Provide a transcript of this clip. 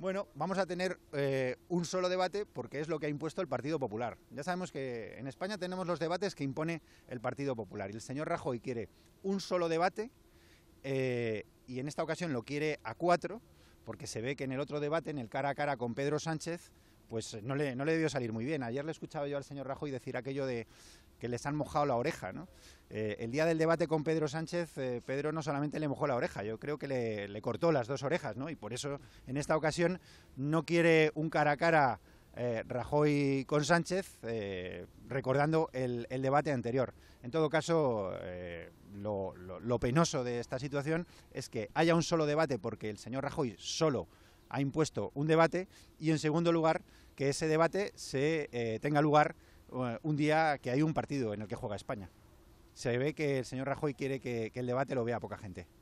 Bueno, vamos a tener eh, un solo debate porque es lo que ha impuesto el Partido Popular. Ya sabemos que en España tenemos los debates que impone el Partido Popular. Y el señor Rajoy quiere un solo debate eh, y en esta ocasión lo quiere a cuatro porque se ve que en el otro debate, en el cara a cara con Pedro Sánchez, pues eh, no le, no le debió salir muy bien. Ayer le escuchaba yo al señor Rajoy decir aquello de que les han mojado la oreja. ¿no? Eh, el día del debate con Pedro Sánchez, eh, Pedro no solamente le mojó la oreja, yo creo que le, cortó las dos orejas, ¿no? y por eso en esta ocasión no quiere un cara a cara Rajoy con Sánchez, recordando el, debate anterior. En todo caso, lo penoso de esta situación es que haya un solo debate porque el señor Rajoy solo ha impuesto un debate y, en segundo lugar, que ese debate se eh, tenga lugar eh, un día que hay un partido en el que juega España. Se ve que el señor Rajoy quiere que, el debate lo vea poca gente.